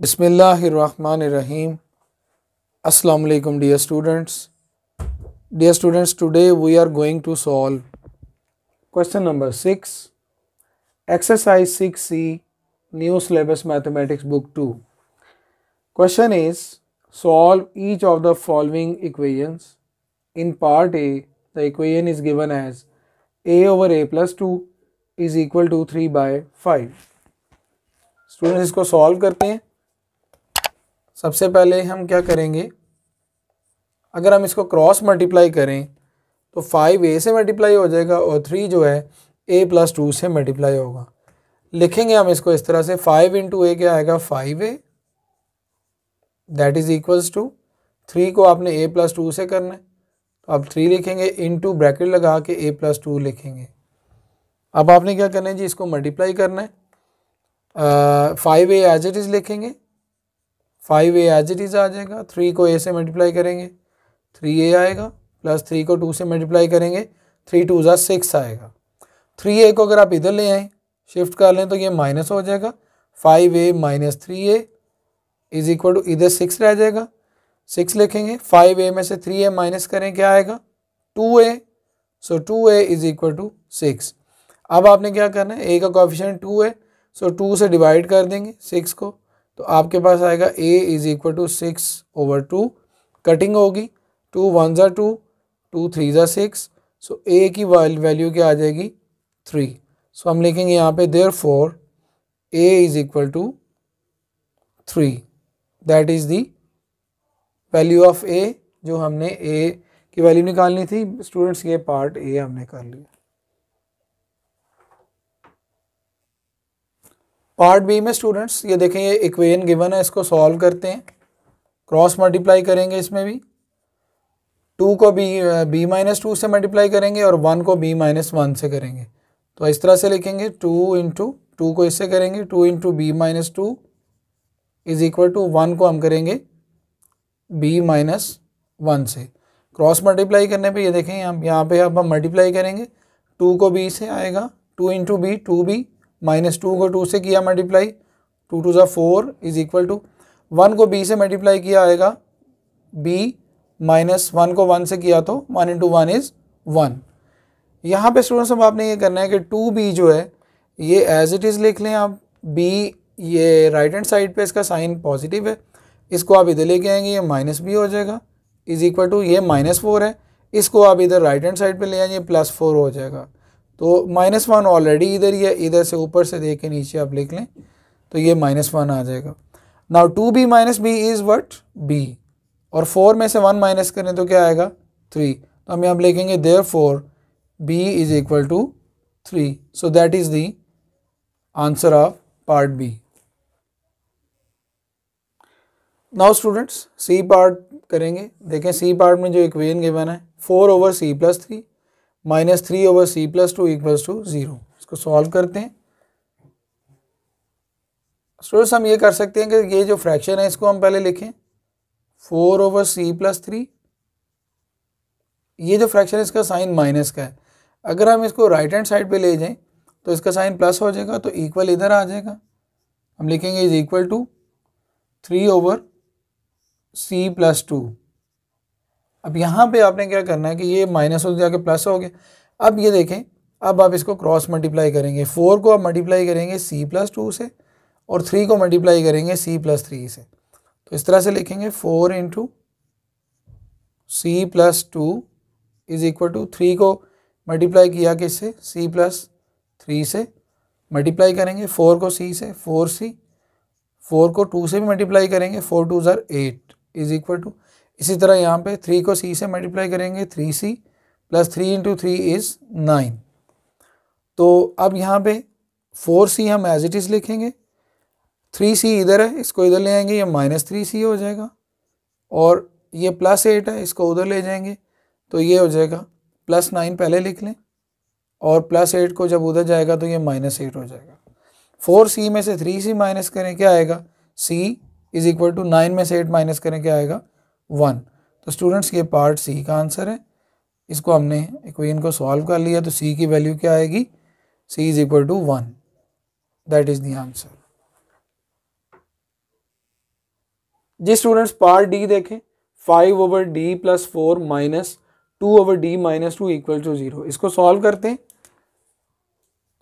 Bismillahirrahmanirrahim. Assalamu alaikum dear students. Dear students, today we are going to solve question number 6, exercise 6C, new syllabus mathematics book 2. Question is, solve each of the following equations. In part A, the equation is given as A over A plus 2 is equal to 3 by 5. Students इसको solve करते हैं सबसे पहले हम क्या करेंगे अगर हम इसको क्रॉस मल्टीप्लाई करें तो फाइव ए से मल्टीप्लाई हो जाएगा और थ्री जो है ए प्लस टू से मल्टीप्लाई होगा लिखेंगे हम इसको इस तरह से फाइव इंटू ए क्या आएगा five A that is equals to three को आपने ए प्लस टू से करना है तो आप थ्री लिखेंगे इन टू ब्रैकेट लगा के ए प्लस टू लिखेंगे अब आपने क्या करना है जी इसको मल्टीप्लाई करना है five A as it is लिखेंगे five A as it is आ जाएगा थ्री को ए से मल्टीप्लाई करेंगे थ्री ए आएगा प्लस थ्री को टू से मल्टीप्लाई करेंगे थ्री टू ज़ा सिक्स आएगा थ्री ए को अगर आप इधर ले आएँ शिफ्ट कर लें तो ये माइनस हो जाएगा five A minus three A is equal to इधर सिक्स रह जाएगा सिक्स लिखेंगे फाइव ए में से थ्री ए माइनस करें क्या आएगा two A so two A is equal to six अब आपने क्या करना है ए का कॉफिशन टू है सो टू से डिवाइड कर देंगे सिक्स को तो आपके पास आएगा A is equal to six over two cutting होगी टू वन ज़ा टू टू थ्री ज़ा सिक्स सो ए की वैल्यू क्या आ जाएगी थ्री सो हम लिखेंगे यहाँ पे there four A is equal to three that is the value of A जो हमने ए की वैल्यू निकालनी थी स्टूडेंट्स ये पार्ट ए हमने कर लिया पार्ट बी में स्टूडेंट्स ये देखें ये इक्वेशन गिवन है इसको सॉल्व करते हैं क्रॉस मल्टीप्लाई करेंगे इसमें भी टू को बी बी माइनस टू से मल्टीप्लाई करेंगे और वन को बी माइनस वन से करेंगे तो इस तरह से लिखेंगे टू इंटू टू को इससे करेंगे two into B minus two is equal to one को हम करेंगे बी माइनस वन से क्रॉस मल्टीप्लाई करने पे ये देखें हम यहाँ पे अब हम मल्टीप्लाई करेंगे टू को बी से आएगा two into B two B minus two को टू से किया मल्टीप्लाई टू टू ज़ा four is equal to one को बी से मल्टीप्लाई किया आएगा बी माइनस वन को वन से किया तो one into one is one यहाँ पे स्टूडेंट्स अब आपने ये करना है कि टू बी जो है ये एज इट इज़ लिख लें आप बी ये राइट हैंड साइड पे इसका साइन पॉजिटिव है इसको आप इधर लेके आएंगे ये माइनस बी हो जाएगा इज़ इक्वल टू ये माइनस फोर है इसको आप इधर राइट हैंड साइड पे ले आएंगे प्लस फोर हो जाएगा तो माइनस वन ऑलरेडी इधर ही है इधर से ऊपर से देख के नीचे आप लिख लें तो ये माइनस वन आ जाएगा now two B minus B is what B और फोर में से वन माइनस करें तो क्या आएगा थ्री तो हम यहाँ लिखेंगे there four B is equal to three so that is the answer of part B now students C part करेंगे देखें सी पार्ट में जो इक्वेशन गिवन है four over C plus three minus three over C plus two equal to zero इसको solve करते हैं students हम ये कर सकते हैं कि ये जो फ्रैक्शन है इसको हम पहले लिखें four over C plus three ये जो फ्रैक्शन है इसका साइन माइनस का है अगर हम इसको राइट हैंड साइड पे ले जाएं तो इसका साइन प्लस हो जाएगा तो इक्वल इधर आ जाएगा हम लिखेंगे is equal to three over C plus two अब यहाँ पे आपने क्या करना है कि ये माइनस हो जाके प्लस हो गया अब ये देखें अब आप इसको क्रॉस मल्टीप्लाई करेंगे फोर को आप मल्टीप्लाई करेंगे सी प्लस टू से और थ्री को मल्टीप्लाई करेंगे सी प्लस थ्री से तो इस तरह से लिखेंगे four into C plus two is equal to three को मल्टीप्लाई किया किससे सी प्लस थ्री से मल्टीप्लाई करेंगे फोर को सी से फोर सी फोर को टू से भी मल्टीप्लाई करेंगे फोर टू ज़र एट इज़ इक्वल टू इसी तरह यहाँ पे थ्री को सी से मल्टीप्लाई करेंगे three C plus three into three is nine तो अब यहाँ पे फोर सी हम एज इट इज़ लिखेंगे थ्री सी इधर है इसको इधर ले आएंगे ये माइनस थ्री सी हो जाएगा और ये प्लस एट है इसको उधर ले जाएंगे तो ये हो जाएगा प्लस नाइन पहले लिख लें और प्लस एट को जब उधर जाएगा तो ये माइनस एट हो जाएगा फोर सी में से थ्री सी माइनस करें क्या आएगा C is equal to nine में से एट माइनस करें क्या आएगा वन तो स्टूडेंट्स ये पार्ट सी का आंसर है इसको हमने इक्वेशन को सॉल्व कर लिया तो सी की वैल्यू क्या आएगी C is equal to one that is the answer ji students part D देखें five over D plus four minus two over D minus two equal to zero इसको सॉल्व करते हैं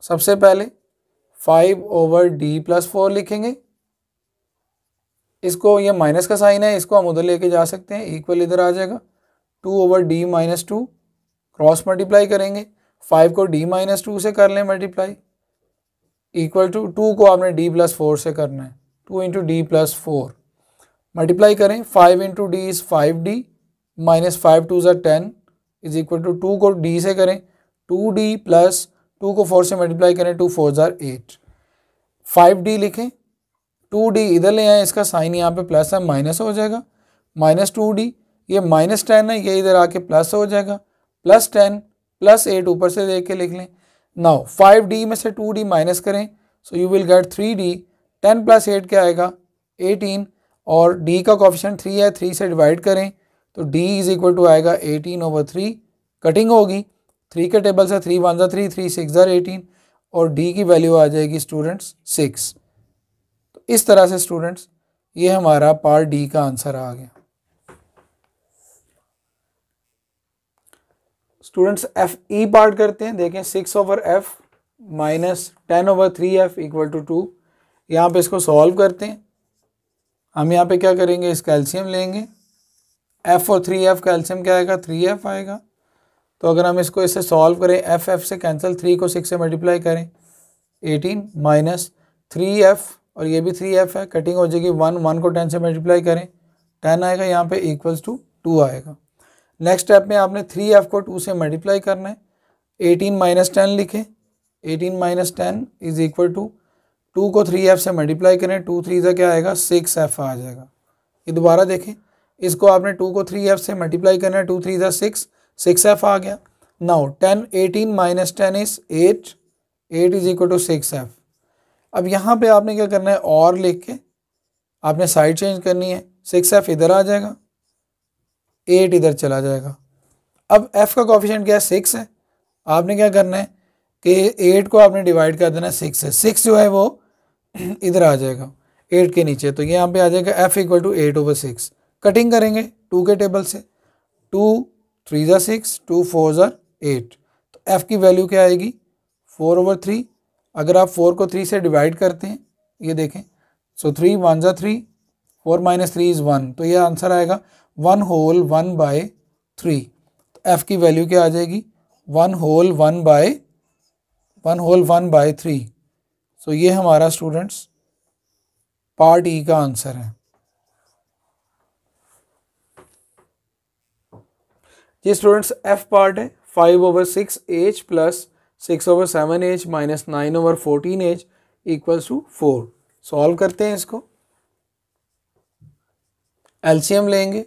सबसे पहले five over D plus four लिखेंगे इसको ये minus का साइन है इसको हम उधर लेके जा सकते हैं इक्वल इधर आ जाएगा two over D minus two cross multiply करेंगे फाइव को डी माइनस टू से कर लें मल्टीप्लाई इक्वल टू टू को आपने डी प्लस फोर से करना है two into D plus four multiply करें five into D is five D minus five two जो ten is equal to two को डी से करें टू डी प्लस टू को फोर से मल्टीप्लाई करें टू फोर ज़ार एट फाइव डी लिखें टू डी इधर ले आए इसका साइन यहाँ पे प्लस है माइनस हो जाएगा माइनस टू डी ये माइनस टेन है ये इधर आके प्लस हो जाएगा प्लस टेन प्लस एट ऊपर से देख के लिख लें नाउ फाइव डी में से टू डी माइनस करें so you will get three D ten plus eight क्या आएगा एटीन और डी का कॉप्शन थ्री है थ्री से डिवाइड करें तो डी इज इक्वल टू आएगा एटीन ओवर थ्री कटिंग होगी थ्री के टेबल से थ्री वन जो थ्री थ्री सिक्स ज़र एटीन और डी की वैल्यू आ जाएगी स्टूडेंट्स सिक्स इस तरह से स्टूडेंट्स ये हमारा पार्ट डी का आंसर आ गया स्टूडेंट्स एफ ई पार्ट करते हैं देखें six over F minus ten over three F equal to two यहाँ पे इसको सॉल्व करते हैं हम यहाँ पे क्या करेंगे इस कैल्शियम लेंगे एफ और थ्री एफ कैल्शियम क्या आएगा थ्री एफ आएगा तो अगर हम इसको इससे सॉल्व करें एफ एफ से कैंसिल थ्री को सिक्स से मल्टीप्लाई करें एटीन माइनस थ्री एफ और ये भी थ्री एफ है कटिंग हो जाएगी वन वन को टेन से मल्टीप्लाई करें टेन आएगा यहाँ पे इक्वल्स टू टू आएगा नेक्स्ट स्टेप में आपने थ्री एफ को टू से मल्टीप्लाई करना है एटीन माइनस टेन लिखें eighteen minus ten is equal to two को थ्री एफ से मल्टीप्लाई करें टू थ्री से क्या आएगा सिक्स एफ आ जाएगा ये दोबारा देखें इसको आपने टू को थ्री एफ से मल्टीप्लाई करना है टू थ्री जै सिक्स सिक्स एफ आ गया now ten eighteen minus ten is eight eight is equal to six F अब यहाँ पे आपने क्या करना है और लिख के आपने साइड चेंज करनी है सिक्स एफ इधर आ जाएगा एट इधर चला जाएगा अब एफ़ का कॉफिशेंट क्या है सिक्स है आपने क्या करना है कि एट को आपने डिवाइड कर देना है सिक्स से सिक्स जो है वो इधर आ जाएगा एट के नीचे तो यहाँ पे आ जाएगा F equal to eight over six cutting करेंगे टू के टेबल से टू थ्री ज़ा सिक्स टू फोर ज़ा एट तो एफ़ की वैल्यू क्या आएगी फोर ओवर थ्री अगर आप फोर को थ्री से डिवाइड करते हैं ये देखें सो थ्री वन ज़ा three four minus three is one तो ये आंसर आएगा one whole one by three F की वैल्यू क्या आ जाएगी one whole one by one whole one by three so ये हमारा स्टूडेंट्स पार्ट ई का आंसर है जी स्टूडेंट्स एफ पार्ट है five over six H plus six over seven H minus nine over fourteen H equals to four solve करते हैं इसको LCM लेंगे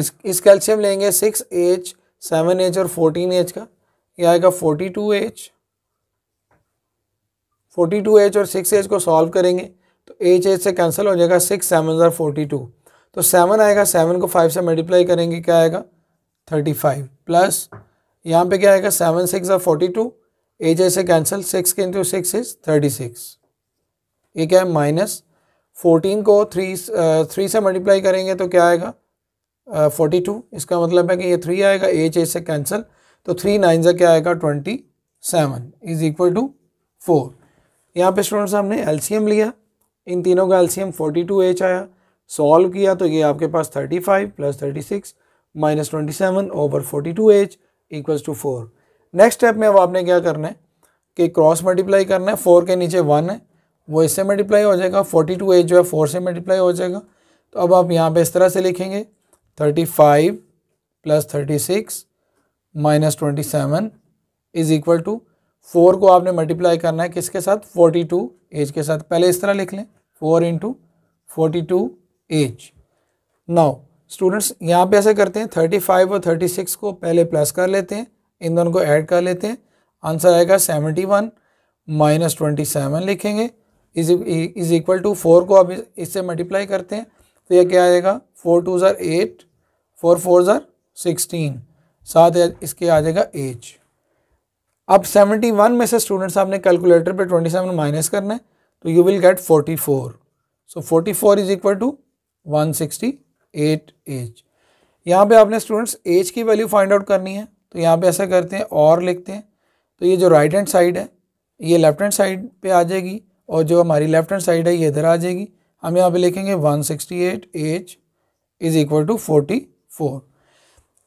इस इस कैल्शियम लेंगे सिक्स एच सेवन एच और फोर्टीन एच का ये आएगा forty two H forty two H और सिक्स एच को सॉल्व करेंगे तो एच एच से कैंसिल हो जाएगा सिक्स सेवन और फोर्टी टू तो सेवन आएगा सेवन को फाइव से मल्टीप्लाई करेंगे क्या आएगा थर्टी फाइव प्लस यहाँ पे क्या आएगा सेवन सिक्स और फोर्टी टू ए ऐसे कैंसिल सिक्स के into six is thirty six ये क्या है माइनस फोर्टीन को थ्री थ्री uh, से मल्टीप्लाई करेंगे तो क्या आएगा फोर्टी uh, टू इसका मतलब है कि ये थ्री आएगा एच जैसे कैंसिल तो थ्री नाइन से क्या आएगा twenty seven is equal to four यहाँ पे स्टूडेंट्स हमने एलसीएम लिया इन तीनों का एलसीएम फोर्टी टू एच आया सॉल्व किया तो ये आपके पास thirty five plus thirty six minus twenty seven over forty two H equals to four next step में अब आपने क्या करना है कि क्रॉस मल्टीप्लाई करना है फोर के नीचे वन है वो इससे मल्टीप्लाई हो जाएगा फोर्टी टू एज जो है फोर से मल्टीप्लाई हो जाएगा तो अब आप यहाँ पे इस तरह से लिखेंगे thirty five plus thirty six minus twenty seven is equal to four को आपने मल्टीप्लाई करना है किसके साथ फोर्टी टू एज के साथ पहले इस तरह लिख लें four into forty two H now students यहाँ पे ऐसे करते हैं थर्टी फाइव और थर्टी सिक्स को पहले प्लस कर लेते हैं इन दोनों को ऐड कर लेते हैं आंसर आएगा seventy one minus twenty seven लिखेंगे इज इक्वल टू फोर को आप इससे मल्टीप्लाई करते हैं तो यह क्या आएगा फोर टू ज़ार एट फोर फोर ज़ार सिक्सटीन साथ इसके आ जाएगा एच अब सेवेंटी वन में से स्टूडेंट्स आपने कैलकुलेटर पे ट्वेंटी सेवन माइनस करना है तो you will get forty four so forty four is equal to one sixty eight H यहाँ पे आपने स्टूडेंट्स एज की वैल्यू फाइंड आउट करनी है तो यहाँ पे ऐसा करते हैं और लिखते हैं तो ये जो राइट हैंड साइड है ये लेफ्ट हैंड साइड पे आ जाएगी और जो हमारी लेफ्ट हैंड साइड है ये इधर आ जाएगी हम यहाँ पे लिखेंगे 168 sixty eight H is equal to forty four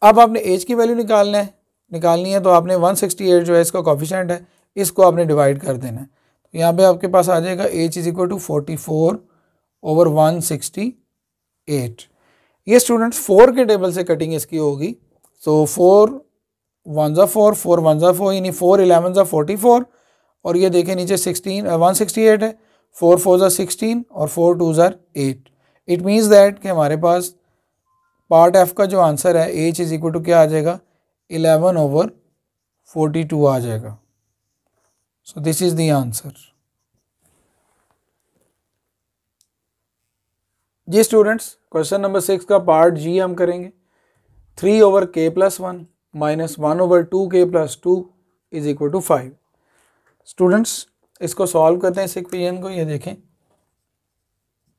अब आपने एज की वैल्यू निकालना है निकालनी है तो आपने 168 जो है इसका कॉफिशेंट है इसको आपने डिवाइड कर देना है तो यहाँ पर आपके पास आ जाएगा H is equal to forty four over one sixty eight ये स्टूडेंट्स फोर के टेबल से कटिंग इसकी होगी सो फोर वन ज़ा फोर फोर वन ज़ा फोर यानी फोर इलेवन ज़ा फोर्टी फोर और ये देखें नीचे सिक्सटीन वन सिक्सटी एट है फोर फोर ज़ा सिक्सटीन और फोर टू ज़ार एट इट मीन्स दैट कि हमारे पास पार्ट एफ का जो आंसर है एच इज़ इक्वल टू क्या आ जाएगा इलेवन ओवर फोर्टी टू आ जाएगा so this is the answer ji students question number six का पार्ट जी हम करेंगे three over K plus one minus one over two K plus two is equal to five students इसको solve करते हैं इस equation को ये देखें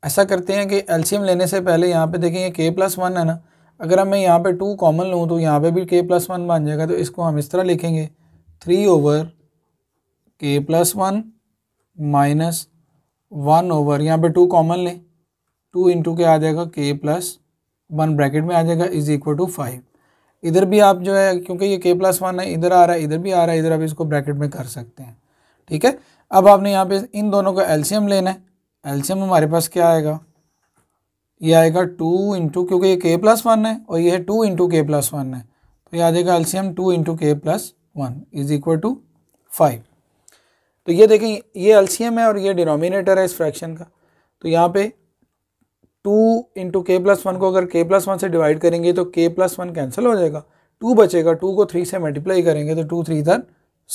ऐसा करते हैं कि एल्शियम लेने से पहले यहाँ पे देखें ये के प्लस वन है ना अगर हम मैं यहाँ पे टू कॉमन लूँ तो यहाँ पे भी के प्लस वन बन जाएगा तो इसको हम इस तरह लिखेंगे three over K plus one minus one over यहाँ पे टू कॉमन लें टू इंटू के आ जाएगा के प्लस वन ब्रैकेट में आ जाएगा इज इक्वल टू फाइव इधर भी आप जो है क्योंकि ये के प्लस वन है इधर आ रहा है इधर भी आ रहा है इधर आप इसको ब्रैकेट में कर सकते हैं ठीक है अब आपने यहाँ पे इन दोनों का एल्शियम लेना है एल्शियम हमारे पास क्या आएगा ये आएगा टू इंटू क्योंकि ये के प्लस वन है और ये है two into K plus one है तो ये आ जाएगा LCM two into K plus one is equal to five तो ये देखें ये एल्शियम है और ये डिनोमिनेटर है इस फ्रैक्शन का तो यहाँ पे two into K plus one को अगर के प्लस वन से डिवाइड करेंगे तो के प्लस वन कैंसिल हो जाएगा टू बचेगा टू को थ्री से मल्टीप्लाई करेंगे तो टू थ्री इधर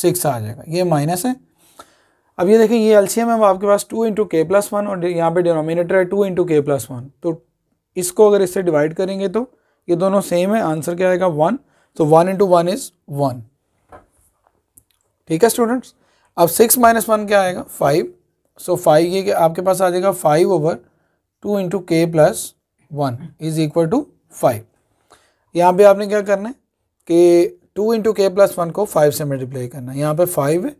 सिक्स आ जाएगा ये माइनस है अब ये देखें ये एलसीएम सी है आपके पास two into K plus one और यहाँ पे डिनोमिनेटर है two into K plus one तो इसको अगर इससे डिवाइड करेंगे तो ये दोनों सेम है आंसर क्या आएगा वन तो one into one is one ठीक है स्टूडेंट्स अब सिक्स माइनस वन क्या आएगा फाइव सो फाइव ये आपके पास आ जाएगा five over two into K plus one is equal to five यहाँ पे आपने क्या करना है कि two into K plus one को फाइव से मल्टीप्लाई करना है यहाँ पे फाइव है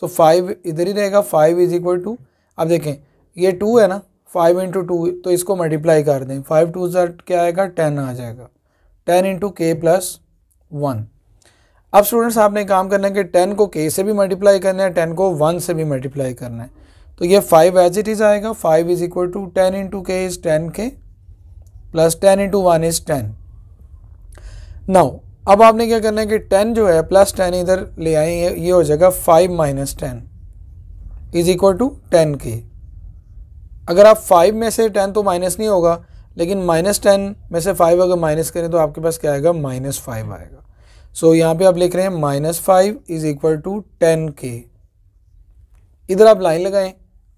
तो फाइव इधर ही रहेगा फाइव इज इक्वल टू अब देखें ये टू है ना फाइव इंटू टू तो इसको मल्टीप्लाई कर दें फाइव टू ज़र क्या आएगा टेन आ जाएगा ten into K plus one अब स्टूडेंट्स आपने काम करना है कि टेन को के से भी मल्टीप्लाई करना है टेन को वन से भी मल्टीप्लाई करना है तो ये फाइव एज इट इज आएगा five is equal to ten into K is ten K plus ten into one is ten now अब आपने क्या करना है कि टेन जो है प्लस टेन इधर ले आए ये हो जाएगा five minus ten is equal to ten K अगर आप फाइव में से टेन तो माइनस नहीं होगा लेकिन माइनस टेन में से फाइव अगर माइनस करें तो आपके पास क्या आएगा माइनस फाइव आएगा सो so, यहाँ पे आप लिख रहे हैं minus five is equal to ten K इधर आप लाइन लगाएं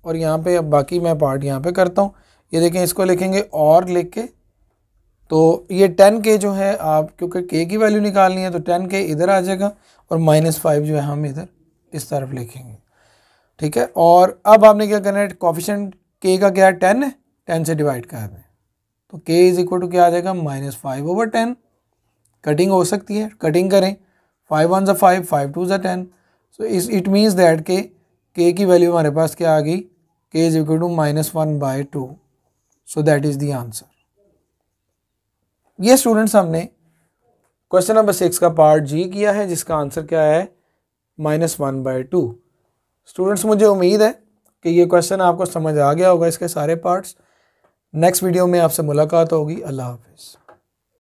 और यहाँ पे अब बाकी मैं पार्ट यहाँ पे करता हूँ ये देखें इसको लिखेंगे और लिख के तो ये टेन के जो है आप क्योंकि के की वैल्यू निकालनी है तो टेन के इधर आ जाएगा और माइनस फाइव जो है हम इधर इस तरफ लिखेंगे ठीक है और अब आपने क्या करना है कॉफिशेंट के का क्या है टेन है टेन से डिवाइड कर दें तो के इज़ इक्वल टू क्या आ जाएगा minus five over ten cutting हो सकती है कटिंग करें फाइव वन ज़ा फाइव फाइव टू ज़ा टेन सो इस इट मीन्स दैट के के की वैल्यू हमारे पास क्या आ गई k is equal to minus 1 by 2 so that is the answer ये स्टूडेंट्स हमने क्वेश्चन नंबर सिक्स का पार्ट जी किया है जिसका आंसर क्या है minus one by two students मुझे उम्मीद है कि ये क्वेश्चन आपको समझ आ गया होगा इसके सारे पार्ट्स नेक्स्ट वीडियो में आपसे मुलाकात होगी अल्लाह हाफिज़